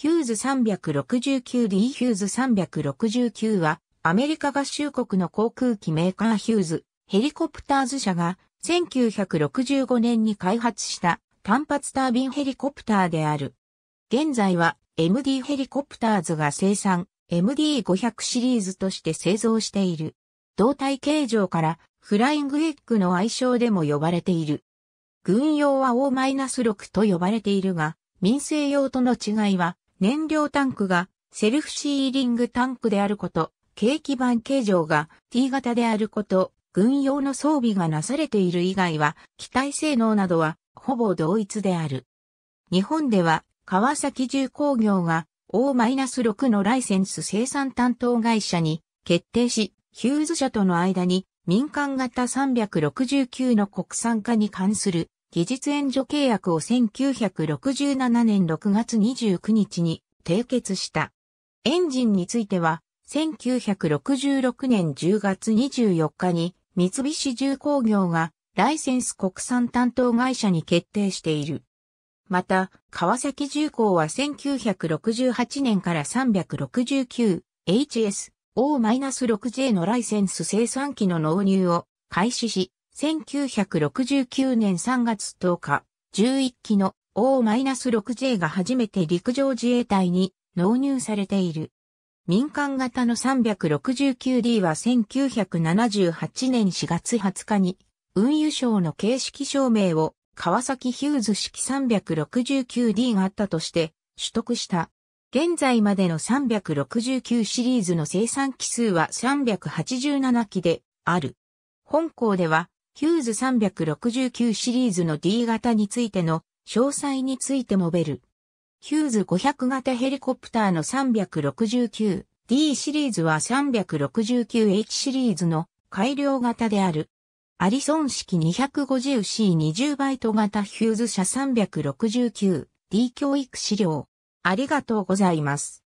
ヒューズ 369D ヒューズ369は、アメリカ合衆国の航空機メーカーヒューズ、ヘリコプターズ社が、1965年に開発した単発タービンヘリコプターである。現在は MD ヘリコプターズが生産 MD500 シリーズとして製造している。胴体形状からフライングエッグの愛称でも呼ばれている。軍用は O-6 と呼ばれているが、民生用との違いは燃料タンクがセルフシーリングタンクであること、軽基板形状が T 型であること、軍用の装備がなされている以外は、機体性能などはほぼ同一である。日本では、川崎重工業が O-6 のライセンス生産担当会社に決定し、ヒューズ社との間に民間型369の国産化に関する技術援助契約を1967年6月29日に締結した。エンジンについては、1966年10月24日に三菱重工業がライセンス国産担当会社に決定している。また、川崎重工は1968年から 369HS O-6J のライセンス生産機の納入を開始し、1969年3月10日、11機の O-6J が初めて陸上自衛隊に納入されている。民間型の 369D は1978年4月20日に運輸省の形式証明を川崎ヒューズ式 369D があったとして取得した。現在までの369シリーズの生産機数は387機である。本校ではヒューズ369シリーズの D 型についての詳細についてもベル。ヒューズ500型ヘリコプターの 369D シリーズは 369H シリーズの改良型である。アリソン式 250C20 バイト型ヒューズ車 369D 教育資料。ありがとうございます。